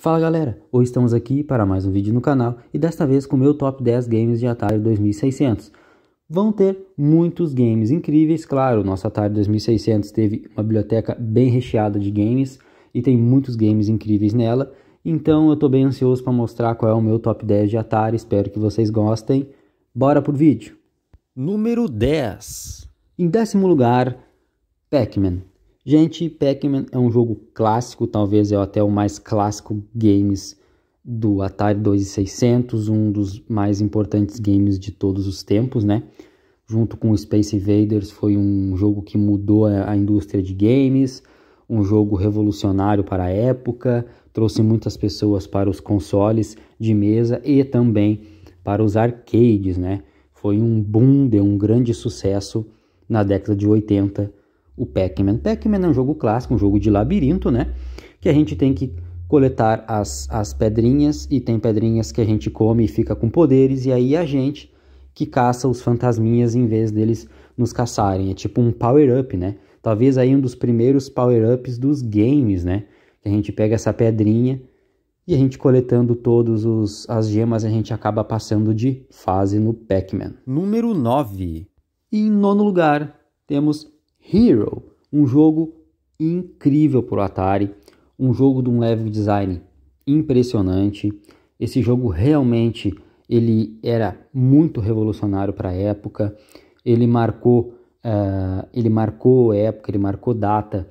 Fala galera, hoje estamos aqui para mais um vídeo no canal e desta vez com o meu Top 10 Games de Atari 2600. Vão ter muitos games incríveis, claro, nosso Atari 2600 teve uma biblioteca bem recheada de games e tem muitos games incríveis nela, então eu estou bem ansioso para mostrar qual é o meu Top 10 de Atari, espero que vocês gostem. Bora pro vídeo! Número 10 Em décimo lugar, Pac-Man. Gente, Pac-Man é um jogo clássico, talvez é até o mais clássico games do Atari 2600, um dos mais importantes games de todos os tempos, né? Junto com Space Invaders foi um jogo que mudou a indústria de games, um jogo revolucionário para a época, trouxe muitas pessoas para os consoles de mesa e também para os arcades, né? Foi um boom, deu um grande sucesso na década de 80 o Pac-Man. Pac-Man é um jogo clássico, um jogo de labirinto, né? Que a gente tem que coletar as, as pedrinhas e tem pedrinhas que a gente come e fica com poderes, e aí a gente que caça os fantasminhas em vez deles nos caçarem. É tipo um power-up, né? Talvez aí um dos primeiros power-ups dos games, né? Que a gente pega essa pedrinha e a gente coletando todos os as gemas, a gente acaba passando de fase no Pac-Man. Número 9. E em nono lugar, temos Hero, um jogo incrível para o Atari, um jogo de um level design impressionante. Esse jogo realmente ele era muito revolucionário para a época. Ele marcou, uh, ele marcou época, ele marcou data.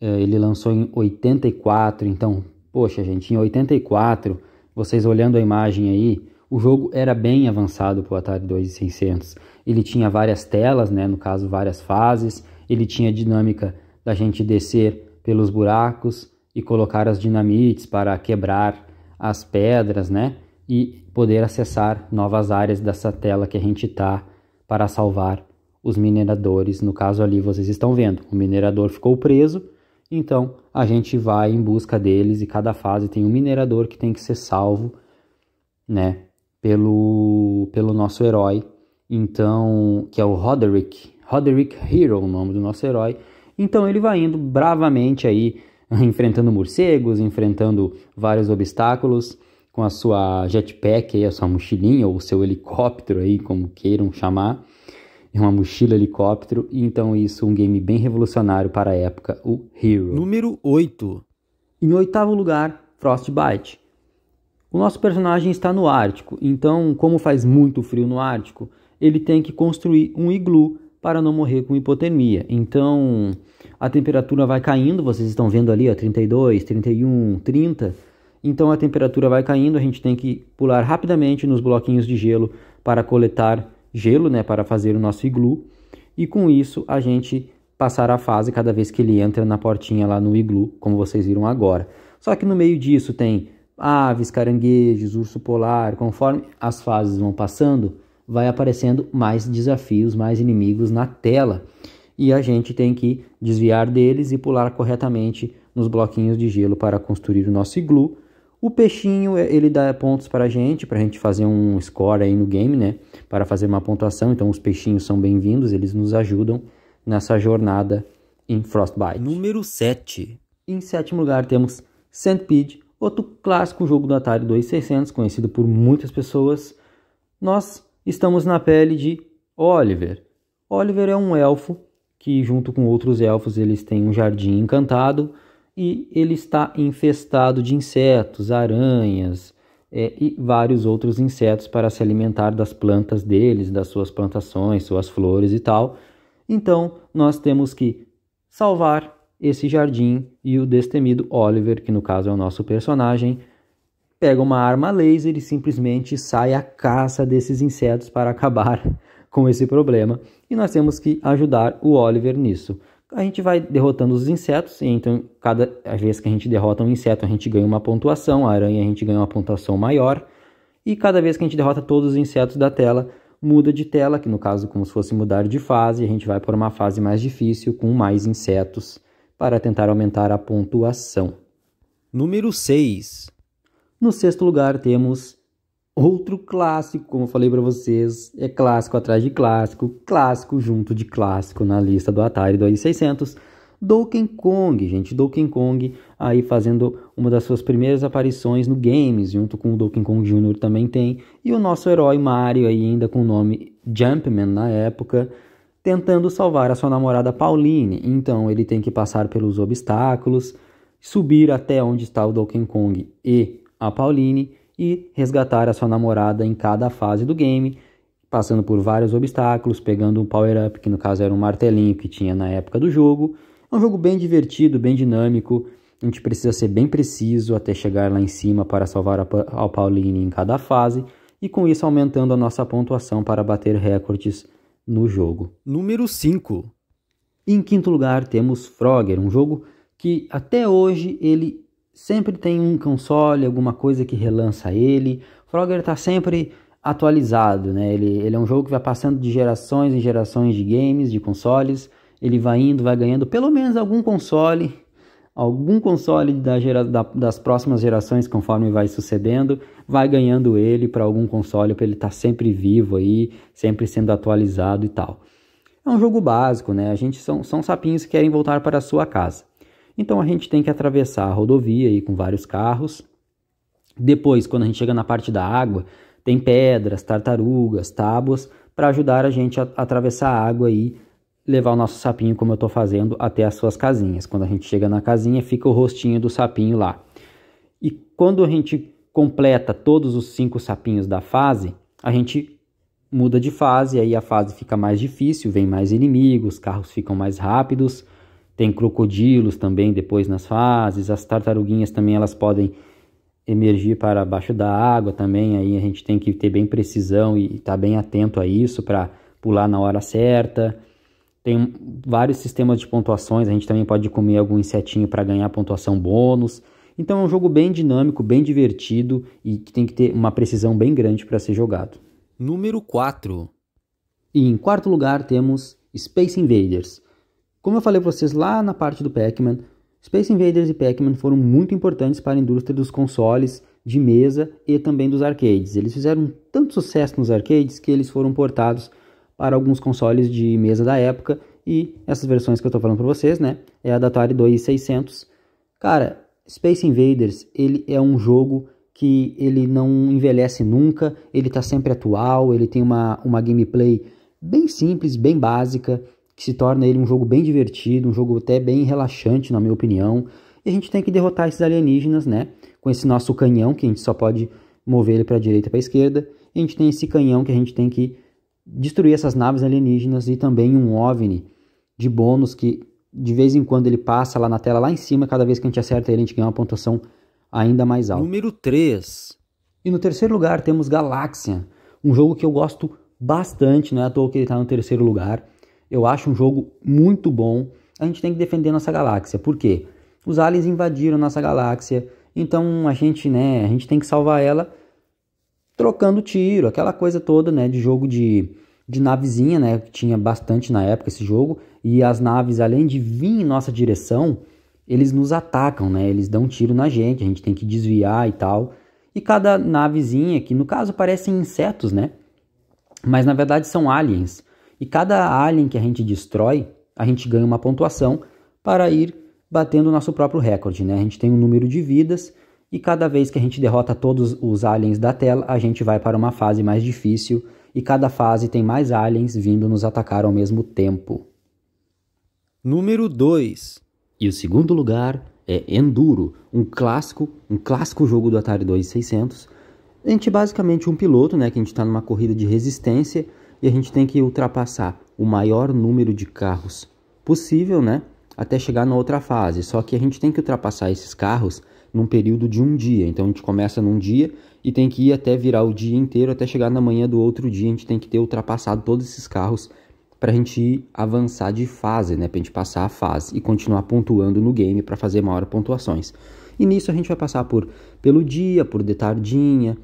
Uh, ele lançou em 84, então, poxa, gente, em 84, vocês olhando a imagem aí, o jogo era bem avançado para o Atari 2600. Ele tinha várias telas, né, no caso várias fases ele tinha a dinâmica da gente descer pelos buracos e colocar as dinamites para quebrar as pedras, né? E poder acessar novas áreas dessa tela que a gente tá para salvar os mineradores. No caso ali vocês estão vendo, o minerador ficou preso, então a gente vai em busca deles e cada fase tem um minerador que tem que ser salvo, né? Pelo, pelo nosso herói, então que é o Roderick, Roderick Hero, o nome do nosso herói. Então ele vai indo bravamente aí, enfrentando morcegos, enfrentando vários obstáculos com a sua jetpack, aí, a sua mochilinha ou o seu helicóptero aí, como queiram chamar. É uma mochila helicóptero, então isso um game bem revolucionário para a época, o Hero. Número 8. Em oitavo lugar, Frostbite. O nosso personagem está no Ártico, então, como faz muito frio no Ártico, ele tem que construir um iglu para não morrer com hipotermia. Então, a temperatura vai caindo, vocês estão vendo ali, ó, 32, 31, 30. Então, a temperatura vai caindo, a gente tem que pular rapidamente nos bloquinhos de gelo para coletar gelo, né, para fazer o nosso iglu. E com isso, a gente passar a fase cada vez que ele entra na portinha lá no iglu, como vocês viram agora. Só que no meio disso tem aves, caranguejos, urso polar, conforme as fases vão passando, vai aparecendo mais desafios, mais inimigos na tela. E a gente tem que desviar deles e pular corretamente nos bloquinhos de gelo para construir o nosso iglu. O peixinho, é, ele dá pontos para a gente, para a gente fazer um score aí no game, né? Para fazer uma pontuação. Então, os peixinhos são bem-vindos, eles nos ajudam nessa jornada em Frostbite. Número 7. Em sétimo lugar, temos Centipede, outro clássico jogo do Atari 2600, conhecido por muitas pessoas. Nós estamos na pele de Oliver. Oliver é um elfo que, junto com outros elfos, eles têm um jardim encantado e ele está infestado de insetos, aranhas é, e vários outros insetos para se alimentar das plantas deles, das suas plantações, suas flores e tal. Então, nós temos que salvar esse jardim e o destemido Oliver, que no caso é o nosso personagem, pega uma arma laser e simplesmente sai à caça desses insetos para acabar com esse problema. E nós temos que ajudar o Oliver nisso. A gente vai derrotando os insetos, e então cada vez que a gente derrota um inseto, a gente ganha uma pontuação, a aranha a gente ganha uma pontuação maior, e cada vez que a gente derrota todos os insetos da tela, muda de tela, que no caso como se fosse mudar de fase, a gente vai para uma fase mais difícil com mais insetos para tentar aumentar a pontuação. Número 6. No sexto lugar temos outro clássico, como eu falei para vocês, é clássico atrás de clássico, clássico junto de clássico na lista do Atari do A 600 Donkey Kong, gente, Donkey Kong aí fazendo uma das suas primeiras aparições no games, junto com o Donkey Kong Jr. também tem, e o nosso herói Mario aí ainda com o nome Jumpman na época, tentando salvar a sua namorada Pauline. Então ele tem que passar pelos obstáculos, subir até onde está o Donkey Kong e a Pauline e resgatar a sua namorada em cada fase do game, passando por vários obstáculos, pegando um power-up, que no caso era um martelinho que tinha na época do jogo. É um jogo bem divertido, bem dinâmico. A gente precisa ser bem preciso até chegar lá em cima para salvar a, Pauline em cada fase, e com isso aumentando a nossa pontuação para bater recordes no jogo. Número 5. Em quinto lugar temos Frogger, um jogo que até hoje ele sempre tem um console, alguma coisa que relança ele. O Frogger está sempre atualizado, né? Ele, ele é um jogo que vai passando de gerações em gerações de games, de consoles. Ele vai indo, vai ganhando pelo menos algum console, algum console da gera, da, das próximas gerações, conforme vai sucedendo, vai ganhando ele para algum console para ele estar tá sempre vivo aí, sempre sendo atualizado e tal. É um jogo básico, né? A gente são, são sapinhos que querem voltar para a sua casa. Então a gente tem que atravessar a rodovia aí com vários carros. Depois, quando a gente chega na parte da água, tem pedras, tartarugas, tábuas para ajudar a gente a atravessar a água e levar o nosso sapinho, como eu estou fazendo, até as suas casinhas. Quando a gente chega na casinha, fica o rostinho do sapinho lá. E quando a gente completa todos os cinco sapinhos da fase, a gente muda de fase, aí a fase fica mais difícil, vem mais inimigos, carros ficam mais rápidos tem crocodilos também depois nas fases. As tartaruguinhas também elas podem emergir para baixo da água também. Aí a gente tem que ter bem precisão e estar tá bem atento a isso para pular na hora certa. Tem vários sistemas de pontuações. A gente também pode comer algum insetinho para ganhar pontuação bônus. Então é um jogo bem dinâmico, bem divertido e que tem que ter uma precisão bem grande para ser jogado. Número 4. E em quarto lugar temos Space Invaders. Como eu falei para vocês lá na parte do Pac-Man, Space Invaders e Pac-Man foram muito importantes para a indústria dos consoles de mesa e também dos arcades. Eles fizeram tanto sucesso nos arcades que eles foram portados para alguns consoles de mesa da época e essas versões que eu estou falando para vocês, né, é a da Atari 2600. Cara, Space Invaders, ele é um jogo que ele não envelhece nunca, ele está sempre atual, ele tem uma, uma gameplay bem simples, bem básica, que se torna ele um jogo bem divertido, um jogo até bem relaxante, na minha opinião. E a gente tem que derrotar esses alienígenas, né? Com esse nosso canhão, que a gente só pode mover ele para a direita e para a esquerda. E a gente tem esse canhão que a gente tem que destruir essas naves alienígenas e também um OVNI de bônus que de vez em quando ele passa lá na tela, lá em cima, cada vez que a gente acerta ele, a gente ganha uma pontuação ainda mais alta. Número 3. E no terceiro lugar temos Galáxia, um jogo que eu gosto bastante, não é à toa que ele está no terceiro lugar. Eu acho um jogo muito bom. A gente tem que defender nossa galáxia. Por quê? Os aliens invadiram nossa galáxia. Então a gente, né, a gente tem que salvar ela trocando tiro, aquela coisa toda, né, de jogo de de navezinha, né, que tinha bastante na época esse jogo, e as naves além de vir em nossa direção, eles nos atacam, né? Eles dão tiro na gente, a gente tem que desviar e tal. E cada navezinha, que no caso parecem insetos, né? Mas na verdade são aliens. E cada alien que a gente destrói, a gente ganha uma pontuação para ir batendo o nosso próprio recorde. Né? A gente tem um número de vidas e cada vez que a gente derrota todos os aliens da tela, a gente vai para uma fase mais difícil e cada fase tem mais aliens vindo nos atacar ao mesmo tempo. Número 2. E o segundo lugar é Enduro, um clássico, um clássico jogo do Atari 2600. A gente é basicamente um piloto, né, que a gente está numa corrida de resistência e a gente tem que ultrapassar o maior número de carros possível, né? Até chegar na outra fase. Só que a gente tem que ultrapassar esses carros num período de um dia. Então a gente começa num dia e tem que ir até virar o dia inteiro, até chegar na manhã do outro dia. A gente tem que ter ultrapassado todos esses carros para a gente avançar de fase, né? Para a gente passar a fase e continuar pontuando no game para fazer maior pontuações. E nisso a gente vai passar por pelo dia, por de tardinha,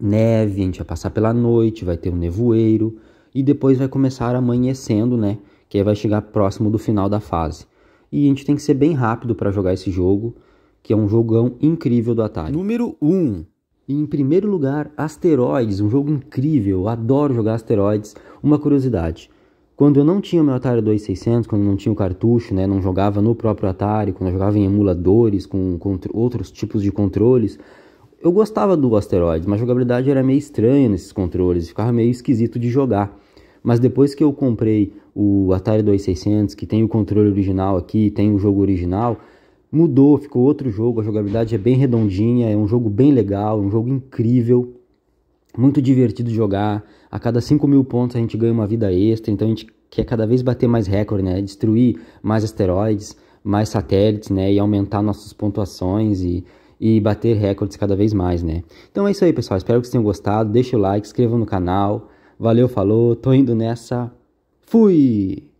neve, a gente vai passar pela noite, vai ter um nevoeiro e depois vai começar amanhecendo, né? Que aí vai chegar próximo do final da fase. E a gente tem que ser bem rápido para jogar esse jogo, que é um jogão incrível do Atari. Número 1. Um. Em primeiro lugar, Asteroides, um jogo incrível, eu adoro jogar Asteroides. Uma curiosidade, quando eu não tinha meu Atari 2600, quando eu não tinha o cartucho, né, não jogava no próprio Atari, quando eu jogava em emuladores, com, com outros tipos de controles, eu gostava do Asteroids, mas a jogabilidade era meio estranha nesses controles, ficava meio esquisito de jogar. Mas depois que eu comprei o Atari 2600, que tem o controle original aqui, tem o jogo original, mudou, ficou outro jogo, a jogabilidade é bem redondinha, é um jogo bem legal, um jogo incrível, muito divertido de jogar. A cada 5 mil pontos a gente ganha uma vida extra, então a gente quer cada vez bater mais recorde, né? Destruir mais asteroides, mais satélites, né? E aumentar nossas pontuações e e bater recordes cada vez mais, né? Então é isso aí, pessoal. Espero que vocês tenham gostado. Deixa o like, inscreva no canal. Valeu, falou. Tô indo nessa. Fui!